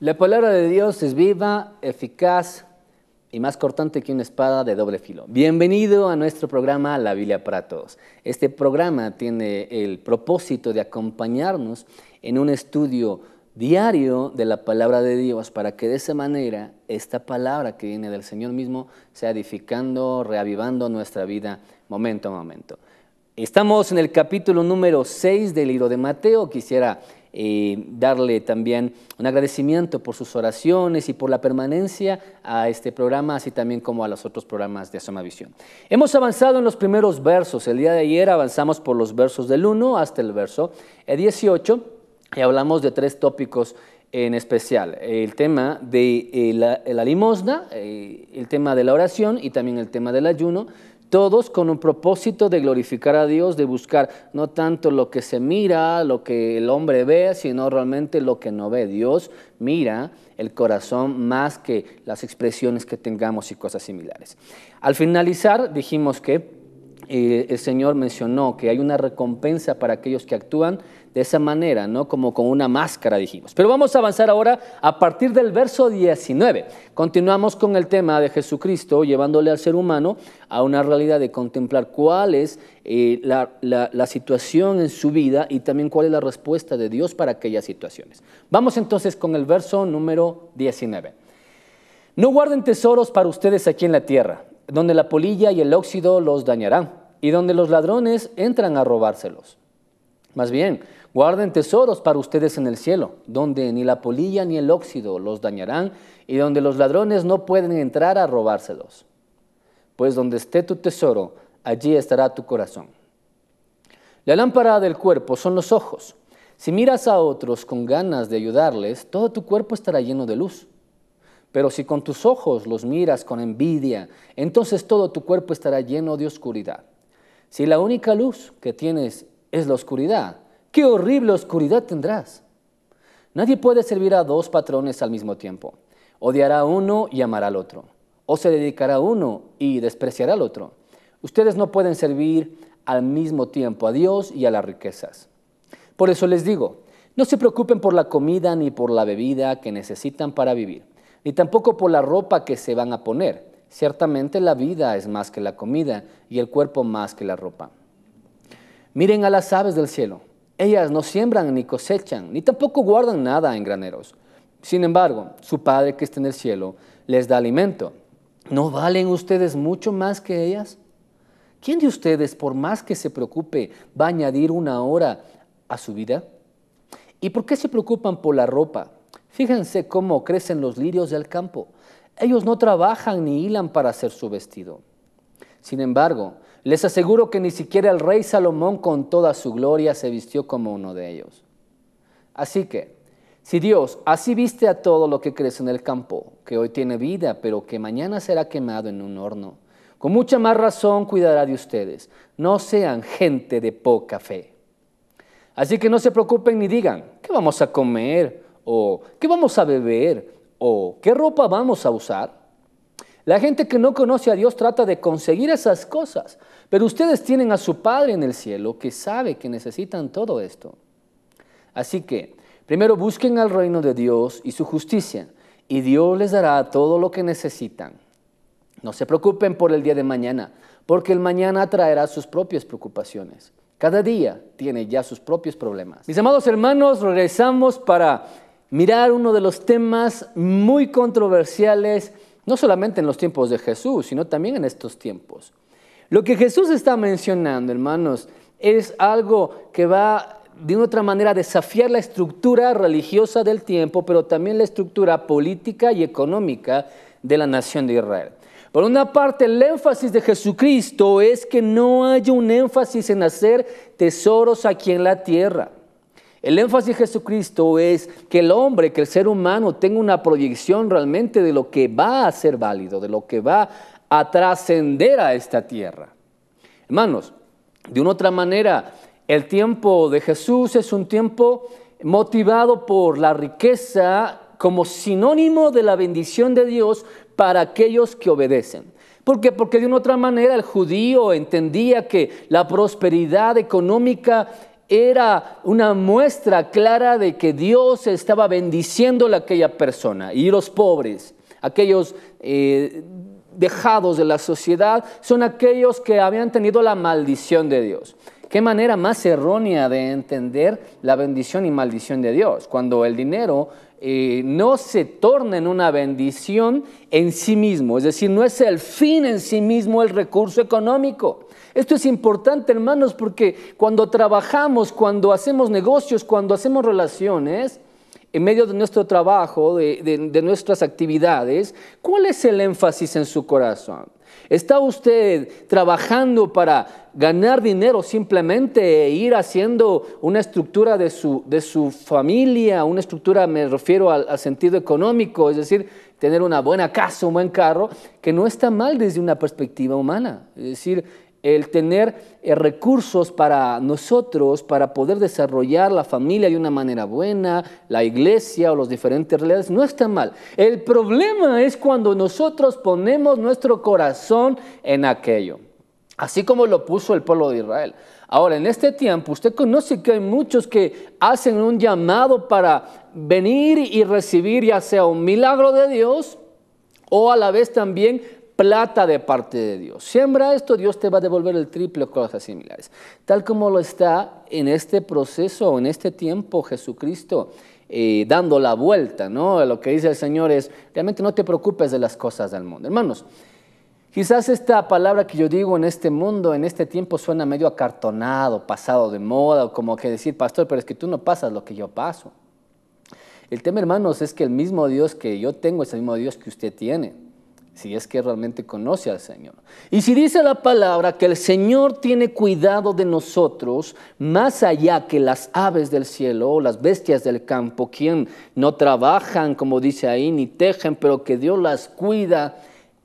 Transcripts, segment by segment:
La palabra de Dios es viva, eficaz y más cortante que una espada de doble filo. Bienvenido a nuestro programa La Biblia para Todos. Este programa tiene el propósito de acompañarnos en un estudio diario de la palabra de Dios para que de esa manera esta palabra que viene del Señor mismo sea edificando, reavivando nuestra vida momento a momento. Estamos en el capítulo número 6 del libro de Mateo. Quisiera darle también un agradecimiento por sus oraciones y por la permanencia a este programa, así también como a los otros programas de Asoma Visión. Hemos avanzado en los primeros versos. El día de ayer avanzamos por los versos del 1 hasta el verso 18 y hablamos de tres tópicos en especial el tema de eh, la, limosna, eh, el tema de la oración y también el tema del ayuno todos con un propósito de glorificar a Dios, de buscar no tanto lo que se mira, lo que el hombre ve, sino realmente lo que no ve. Dios mira el corazón más que las expresiones que tengamos y cosas similares. Al finalizar dijimos que el Señor mencionó que hay una recompensa para aquellos que actúan de esa manera, ¿no? Como con una máscara, dijimos. Pero vamos a avanzar ahora a partir del verso 19. Continuamos con el tema de Jesucristo llevándole al ser humano a una realidad de contemplar cuál es eh, la situación en su vida y también cuál es la respuesta de Dios para aquellas situaciones. Vamos entonces con el verso número 19. No guarden tesoros para ustedes aquí en la tierra, donde la polilla y el óxido los dañarán y donde los ladrones entran a robárselos. Más bien, guarden tesoros para ustedes en el cielo, donde ni la polilla ni el óxido los dañarán y donde los ladrones no pueden entrar a robárselos. Pues donde esté tu tesoro, allí estará tu corazón. La lámpara del cuerpo son los ojos. Si miras a otros con ganas de ayudarles, todo tu cuerpo estará lleno de luz. Pero si con tus ojos los miras con envidia, entonces todo tu cuerpo estará lleno de oscuridad. Si la única luz que tienes es la oscuridad, qué horrible oscuridad tendrás. Nadie puede servir a dos patrones al mismo tiempo. Odiará a uno y amará al otro. O se dedicará a uno y despreciará al otro. Ustedes no pueden servir al mismo tiempo a Dios y a las riquezas. Por eso les digo, no se preocupen por la comida ni por la bebida que necesitan para vivir, ni tampoco por la ropa que se van a poner Ciertamente la vida es más que la comida y el cuerpo más que la ropa. Miren a las aves del cielo. Ellas no siembran ni cosechan, ni tampoco guardan nada en graneros. Sin embargo, su Padre que está en el cielo les da alimento. ¿No valen ustedes mucho más que ellas? ¿Quién de ustedes, por más que se preocupe, va a añadir una hora a su vida? ¿Y por qué se preocupan por la ropa? Fíjense cómo crecen los lirios del campo. Ellos no trabajan ni hilan para hacer su vestido. Sin embargo, les aseguro que ni siquiera el rey Salomón con toda su gloria se vistió como uno de ellos. Así que, si Dios así viste a todo lo que crece en el campo, que hoy tiene vida, pero que mañana será quemado en un horno, con mucha más razón cuidará de ustedes. No sean gente de poca fe. Así que no se preocupen ni digan, ¿qué vamos a comer? ¿O qué vamos a beber? o qué ropa vamos a usar, la gente que no conoce a Dios trata de conseguir esas cosas, pero ustedes tienen a su Padre en el cielo que sabe que necesitan todo esto. Así que, primero busquen al reino de Dios y su justicia, y Dios les dará todo lo que necesitan. No se preocupen por el día de mañana, porque el mañana traerá sus propias preocupaciones. Cada día tiene ya sus propios problemas. Mis amados hermanos, regresamos para mirar uno de los temas muy controversiales, no solamente en los tiempos de Jesús, sino también en estos tiempos. Lo que Jesús está mencionando, hermanos, es algo que va de una otra manera a desafiar la estructura religiosa del tiempo, pero también la estructura política y económica de la nación de Israel. Por una parte, el énfasis de Jesucristo es que no haya un énfasis en hacer tesoros aquí en la tierra. El énfasis de Jesucristo es que el hombre, que el ser humano tenga una proyección realmente de lo que va a ser válido, de lo que va a trascender a esta tierra. Hermanos, de una otra manera, el tiempo de Jesús es un tiempo motivado por la riqueza como sinónimo de la bendición de Dios para aquellos que obedecen. ¿Por qué? Porque de una otra manera el judío entendía que la prosperidad económica era una muestra clara de que Dios estaba bendiciendo a aquella persona. Y los pobres, aquellos eh, dejados de la sociedad, son aquellos que habían tenido la maldición de Dios. Qué manera más errónea de entender la bendición y maldición de Dios, cuando el dinero eh, no se torna en una bendición en sí mismo, es decir, no es el fin en sí mismo el recurso económico. Esto es importante, hermanos, porque cuando trabajamos, cuando hacemos negocios, cuando hacemos relaciones, en medio de nuestro trabajo, de, nuestras actividades, ¿cuál es el énfasis en su corazón? ¿Está usted trabajando para ganar dinero simplemente e ir haciendo una estructura de su, de su familia? Una estructura, me refiero al, al, sentido económico, es decir, tener una buena casa, un buen carro, que no está mal desde una perspectiva humana. Es decir, el tener eh, recursos para nosotros, para poder desarrollar la familia de una manera buena, la iglesia o los diferentes realidades, no está mal. El problema es cuando nosotros ponemos nuestro corazón en aquello, así como lo puso el pueblo de Israel. Ahora, en este tiempo, usted conoce que hay muchos que hacen un llamado para venir y recibir ya sea un milagro de Dios o a la vez también plata de parte de Dios. Siembra esto, Dios te va a devolver el triple o cosas similares. Tal como lo está en este proceso, en este tiempo, Jesucristo eh, dando la vuelta, ¿no? Lo que dice el Señor es, realmente no te preocupes de las cosas del mundo. Hermanos, quizás esta palabra que yo digo en este mundo, en este tiempo, suena medio acartonado, pasado de moda, o como que decir, pastor, pero es que tú no pasas lo que yo paso. El tema, hermanos, es que el mismo Dios que yo tengo es el mismo Dios que usted tiene si es que realmente conoce al Señor. Y si dice la palabra que el Señor tiene cuidado de nosotros, más allá que las aves del cielo o las bestias del campo, quien no trabajan, como dice ahí, ni tejen, pero que Dios las cuida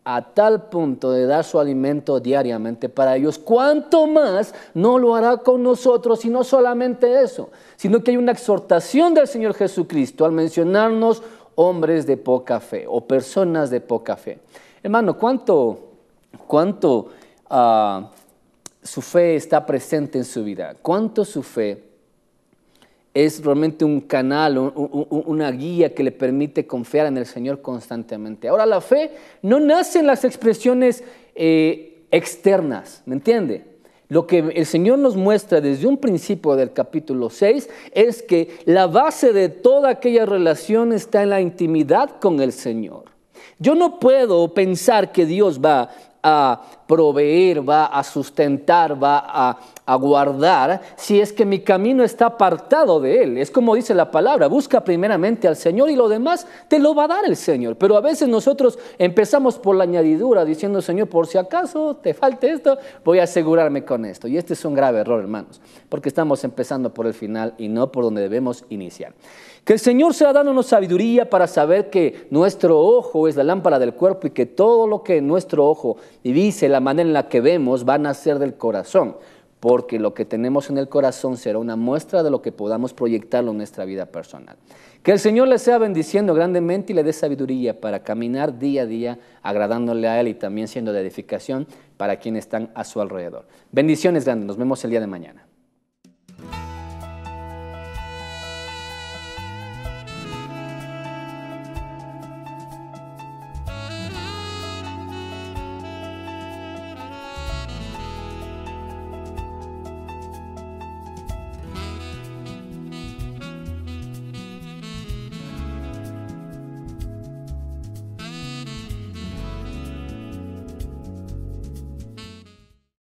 a tal punto de dar su alimento diariamente para ellos, cuánto más no lo hará con nosotros y no solamente eso, sino que hay una exhortación del Señor Jesucristo al mencionarnos hombres de poca fe o personas de poca fe. Hermano, ¿cuánto, ah, su fe está presente en su vida? ¿Cuánto su fe es realmente un canal, una guía que le permite confiar en el Señor constantemente? Ahora, la fe no nace en las expresiones eh, externas, ¿me entiende? Lo que el Señor nos muestra desde un principio del capítulo 6 es que la base de toda aquella relación está en la intimidad con el Señor. Yo no puedo pensar que Dios va a proveer, va a sustentar, va a, guardar, si es que mi camino está apartado de Él. Es como dice la palabra, busca primeramente al Señor y lo demás te lo va a dar el Señor. Pero a veces nosotros empezamos por la añadidura diciendo, Señor, por si acaso te falte esto, voy a asegurarme con esto. Y este es un grave error, hermanos, porque estamos empezando por el final y no por donde debemos iniciar. Que el Señor sea dándonos sabiduría para saber que nuestro ojo es la lámpara del cuerpo y que todo lo que nuestro ojo dice, la manera en la que vemos, va a nacer del corazón. Porque lo que tenemos en el corazón será una muestra de lo que podamos proyectarlo en nuestra vida personal. Que el Señor le sea bendiciendo grandemente y le dé sabiduría para caminar día a día agradándole a Él y también siendo de edificación para quienes están a su alrededor. Bendiciones grandes. Nos vemos el día de mañana.